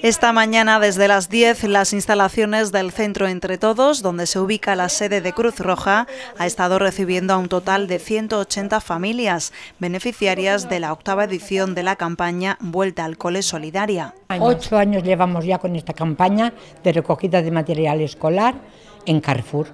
Esta mañana, desde las 10, las instalaciones del Centro Entre Todos, donde se ubica la sede de Cruz Roja, ha estado recibiendo a un total de 180 familias beneficiarias de la octava edición de la campaña Vuelta al Cole Solidaria. Ocho años llevamos ya con esta campaña de recogida de material escolar en Carrefour.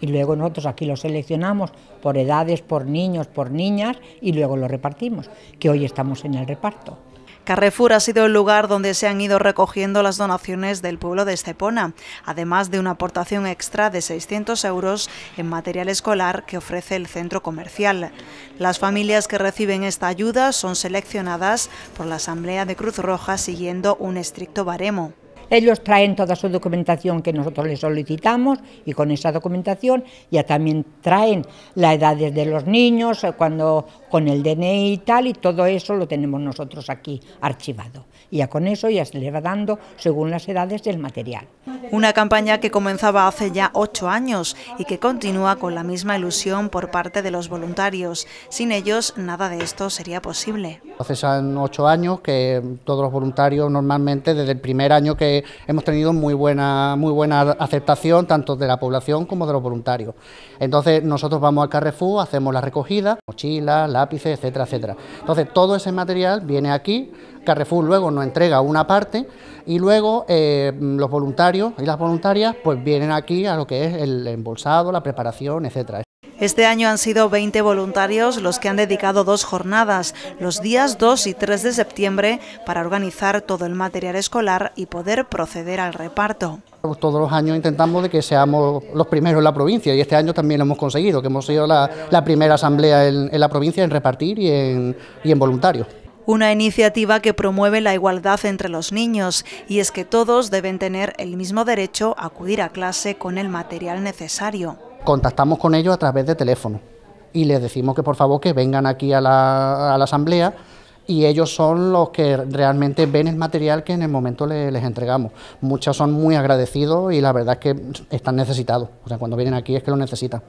Y luego nosotros aquí lo seleccionamos por edades, por niños, por niñas y luego lo repartimos, que hoy estamos en el reparto. Carrefour ha sido el lugar donde se han ido recogiendo las donaciones del pueblo de Estepona, además de una aportación extra de 600 euros en material escolar que ofrece el centro comercial. Las familias que reciben esta ayuda son seleccionadas por la Asamblea de Cruz Roja siguiendo un estricto baremo. Ellos traen toda su documentación que nosotros les solicitamos y con esa documentación ya también traen las edades de los niños, eh, cuando con el DNI e y tal, y todo eso lo tenemos nosotros aquí archivado. Y ya con eso ya se le va dando, según las edades, del material. Una campaña que comenzaba hace ya ocho años y que continúa con la misma ilusión por parte de los voluntarios. Sin ellos, nada de esto sería posible. Hace ocho años que todos los voluntarios normalmente desde el primer año que hemos tenido muy buena, muy buena aceptación tanto de la población como de los voluntarios. Entonces nosotros vamos al Carrefour, hacemos la recogida, mochilas, lápices, etcétera, etcétera. Entonces todo ese material viene aquí, Carrefour luego nos entrega una parte y luego eh, los voluntarios y las voluntarias pues vienen aquí a lo que es el embolsado, la preparación, etcétera. Este año han sido 20 voluntarios los que han dedicado dos jornadas, los días 2 y 3 de septiembre, para organizar todo el material escolar y poder proceder al reparto. Todos los años intentamos de que seamos los primeros en la provincia y este año también hemos conseguido, que hemos sido la, primera asamblea en, la provincia en repartir y en, y en voluntarios una iniciativa que promueve la igualdad entre los niños, y es que todos deben tener el mismo derecho a acudir a clase con el material necesario contactamos con ellos a través de teléfono y les decimos que por favor que vengan aquí a la, asamblea y ellos son los que realmente ven el material que en el momento les, entregamos. Muchos son muy agradecidos y la verdad es que están necesitados. O sea, cuando vienen aquí es que lo necesitan.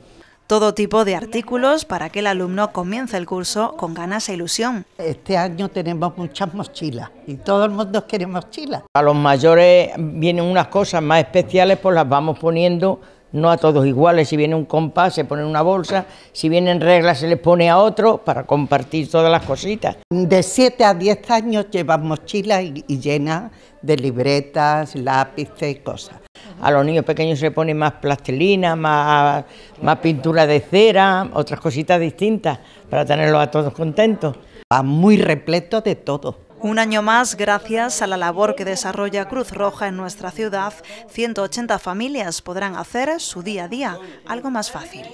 Todo tipo de artículos para que el alumno comience el curso con ganas e ilusión. Este año tenemos muchas mochilas y todo el mundo quiere mochilas. A los mayores vienen unas cosas más especiales, pues las vamos poniendo no a todos iguales. Si viene un compás, se pone una bolsa, si vienen reglas, se les pone a otro para compartir todas las cositas. De 7 a 10 años llevan mochilas y, llena llenas de libretas, lápices y cosas. A los niños pequeños se pone más plastilina, más, más pintura de cera, otras cositas distintas para tenerlos a todos contentos. Va muy repleto de todo. Un año más, gracias a la labor que desarrolla Cruz Roja en nuestra ciudad, 180 familias podrán hacer su día a día algo más fácil.